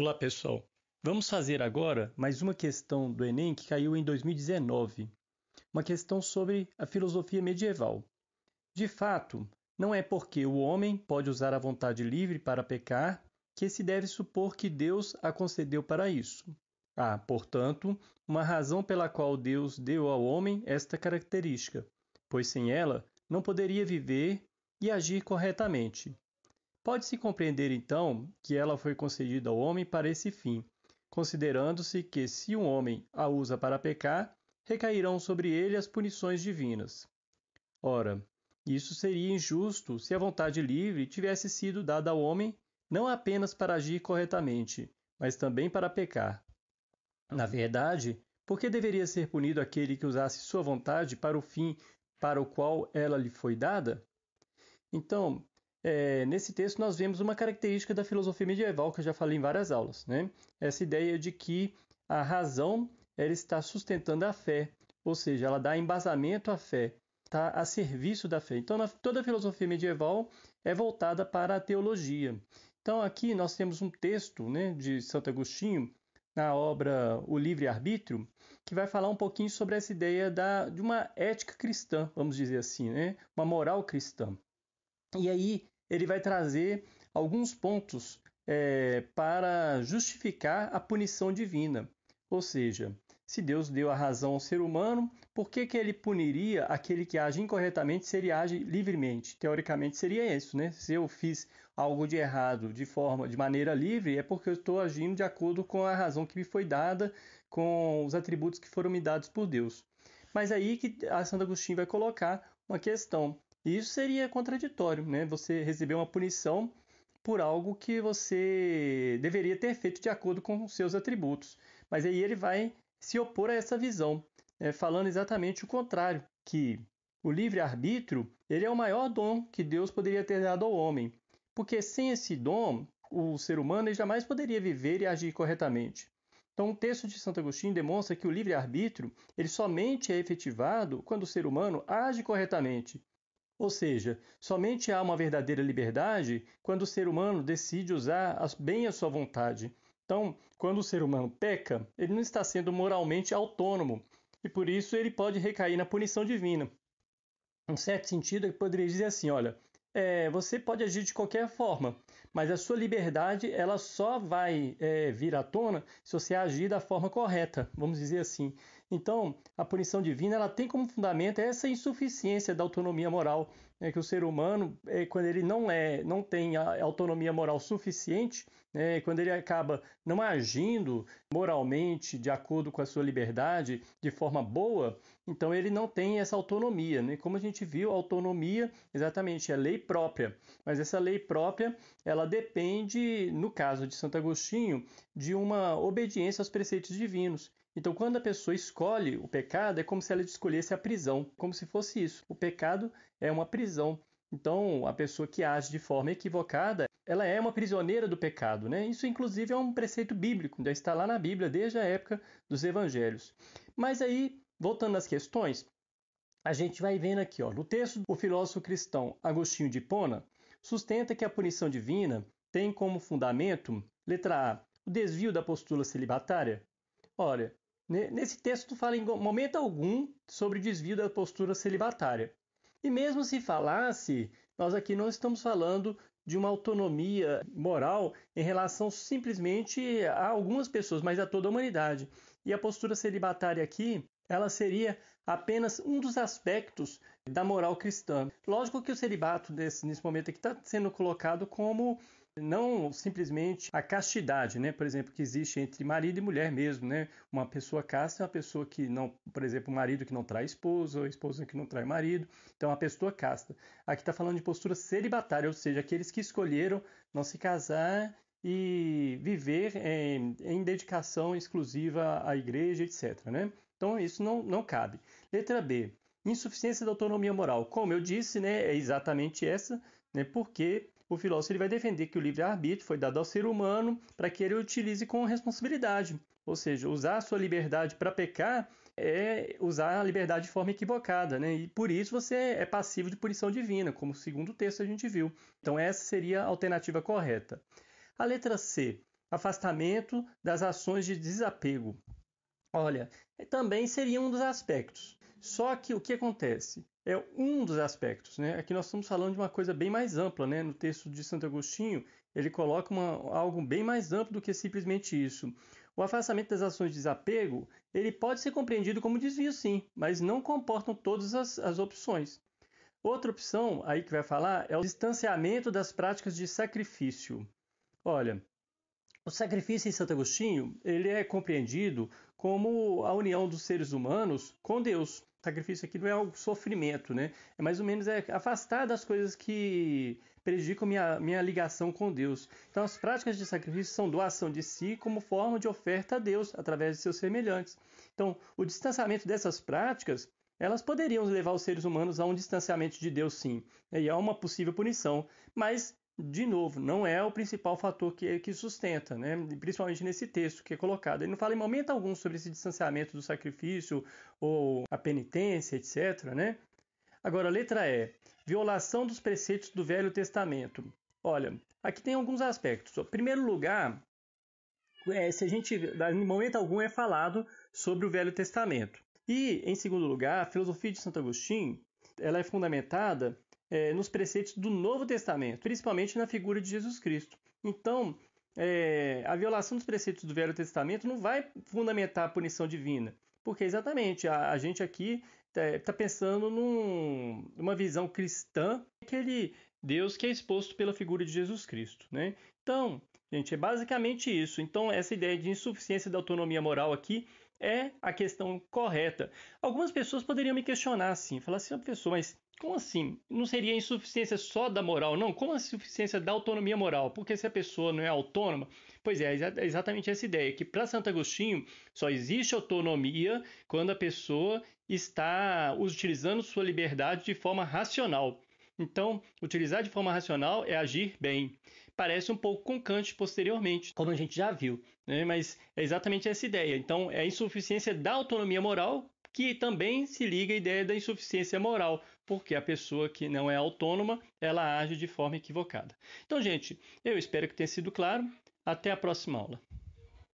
Olá pessoal, vamos fazer agora mais uma questão do Enem que caiu em 2019, uma questão sobre a filosofia medieval. De fato, não é porque o homem pode usar a vontade livre para pecar que se deve supor que Deus a concedeu para isso. Há, portanto, uma razão pela qual Deus deu ao homem esta característica, pois sem ela não poderia viver e agir corretamente. Pode-se compreender então que ela foi concedida ao homem para esse fim, considerando-se que se um homem a usa para pecar, recairão sobre ele as punições divinas. Ora, isso seria injusto se a vontade livre tivesse sido dada ao homem não apenas para agir corretamente, mas também para pecar. Na verdade, por que deveria ser punido aquele que usasse sua vontade para o fim para o qual ela lhe foi dada? Então, é, nesse texto, nós vemos uma característica da filosofia medieval que eu já falei em várias aulas, né? Essa ideia de que a razão ela está sustentando a fé, ou seja, ela dá embasamento à fé, está a serviço da fé. Então, toda a filosofia medieval é voltada para a teologia. Então, aqui nós temos um texto né, de Santo Agostinho, na obra O Livre-Arbítrio, que vai falar um pouquinho sobre essa ideia da, de uma ética cristã, vamos dizer assim, né, uma moral cristã. E aí ele vai trazer alguns pontos é, para justificar a punição divina. Ou seja, se Deus deu a razão ao ser humano, por que, que ele puniria aquele que age incorretamente se ele age livremente? Teoricamente seria isso, né? Se eu fiz algo de errado de forma, de maneira livre, é porque eu estou agindo de acordo com a razão que me foi dada, com os atributos que foram me dados por Deus. Mas aí que a Santo Agostinho vai colocar uma questão. E isso seria contraditório, né? Você receber uma punição por algo que você deveria ter feito de acordo com os seus atributos. Mas aí ele vai se opor a essa visão, né? falando exatamente o contrário, que o livre-arbítrio ele é o maior dom que Deus poderia ter dado ao homem, porque sem esse dom, o ser humano jamais poderia viver e agir corretamente. Então, o texto de Santo Agostinho demonstra que o livre-arbítrio ele somente é efetivado quando o ser humano age corretamente. Ou seja, somente há uma verdadeira liberdade quando o ser humano decide usar bem a sua vontade. Então, quando o ser humano peca, ele não está sendo moralmente autônomo e por isso ele pode recair na punição divina. Em certo sentido, é eu poderia dizer assim: olha, é, você pode agir de qualquer forma, mas a sua liberdade ela só vai é, vir à tona se você agir da forma correta, vamos dizer assim. Então, a punição divina ela tem como fundamento essa insuficiência da autonomia moral, né, que o ser humano, é, quando ele não é, não tem a autonomia moral suficiente, né, quando ele acaba não agindo moralmente de acordo com a sua liberdade de forma boa, então ele não tem essa autonomia. Né? Como a gente viu, a autonomia exatamente é lei própria, mas essa lei própria ela depende, no caso de Santo Agostinho, de uma obediência aos preceitos divinos. Então, quando a pessoa escolhe o pecado, é como se ela escolhesse a prisão, como se fosse isso. O pecado é uma prisão. Então, a pessoa que age de forma equivocada, ela é uma prisioneira do pecado, né? Isso, inclusive, é um preceito bíblico, já está lá na Bíblia desde a época dos Evangelhos. Mas aí, voltando às questões, a gente vai vendo aqui, ó, no texto, o filósofo cristão Agostinho de Hipona sustenta que a punição divina tem como fundamento, letra A, o desvio da postula celibatária. Olha, Nesse texto fala em momento algum sobre desvio da postura celibatária. E mesmo se falasse, nós aqui não estamos falando de uma autonomia moral em relação simplesmente a algumas pessoas, mas a toda a humanidade. E a postura celibatária aqui ela seria apenas um dos aspectos da moral cristã. Lógico que o celibato nesse momento aqui está sendo colocado como não simplesmente a castidade, né? Por exemplo, que existe entre marido e mulher mesmo, né? Uma pessoa casta é uma pessoa que não, por exemplo, o marido que não trai esposa, ou a esposa que não trai marido. Então, a pessoa casta. Aqui está falando de postura celibatária, ou seja, aqueles que escolheram não se casar e viver em, eh, em dedicação exclusiva à igreja, etc. Né? Então isso não, não cabe. Letra B. Insuficiência da autonomia moral. Como eu disse, né, é exatamente essa, né, porque o filósofo ele vai defender que o livre-arbítrio foi dado ao ser humano para que ele utilize com responsabilidade. Ou seja, usar a sua liberdade para pecar é usar a liberdade de forma equivocada, né? E por isso você é passivo de punição divina, como o segundo texto a gente viu. Então essa seria a alternativa correta. A letra C, afastamento das ações de desapego. Olha, eh, também seria um dos aspectos. Só que o que acontece? É um dos aspectos, né? Aqui nós estamos falando de uma coisa bem mais ampla, né? No texto de Santo Agostinho, ele coloca uma, algo bem mais amplo do que simplesmente isso. O afastamento das ações de desapego, ele pode ser compreendido como desvio, sim, mas não comportam todas as, as opções. Outra opção aí que vai falar é o distanciamento das práticas de sacrifício. Olha, o sacrifício em Santo Agostinho ele é compreendido como a união dos seres humanos com Deus. sacrifício aqui não é algo sofrimento, né? É mais ou menos é afastar das coisas que prejudicam minha, minha ligação com Deus. Então, as práticas de sacrifício são doação de si como forma de oferta a Deus através de seus semelhantes. Então, o distanciamento dessas práticas elas poderiam levar os seres humanos a um distanciamento de Deus, sim, e a uma possível punição, mas de novo, não é o principal fator que, que sustenta, né? principalmente nesse texto que é colocado. Ele não fala em momento algum sobre esse distanciamento do sacrifício ou a penitência, etc. Né? Agora, letra E: violação dos preceitos do Velho Testamento. Olha, aqui tem alguns aspectos. Em primeiro lugar, é, se a gente, em momento algum, é falado sobre o Velho Testamento. E, em segundo lugar, a filosofia de Santo Agostinho ela é fundamentada é, nos preceitos do Novo Testamento, principalmente na figura de Jesus Cristo. Então, é, a violação dos preceitos do Velho Testamento não vai fundamentar a punição divina, porque exatamente a, a gente aqui está tá pensando num, numa visão cristã, aquele Deus que é exposto pela figura de Jesus Cristo. Né? Então, gente, é basicamente isso. Então, essa ideia de insuficiência da autonomia moral aqui é a questão correta. Algumas pessoas poderiam me questionar assim, falar assim, professor, mas como assim? Não seria insuficiência só da moral, não? Como a insuficiência da autonomia moral? Porque se a pessoa não é autônoma, pois é, é exatamente essa ideia, que para Santo Agostinho só existe autonomia quando a pessoa está utilizando sua liberdade de forma racional. Então, utilizar de forma racional é agir bem parece um pouco com Kant posteriormente, como a gente já viu. Né? Mas é exatamente essa ideia. Então, é a insuficiência da autonomia moral que também se liga à ideia da insuficiência moral, porque a pessoa que não é autônoma, ela age de forma equivocada. Então, gente, eu espero que tenha sido claro. Até a próxima aula.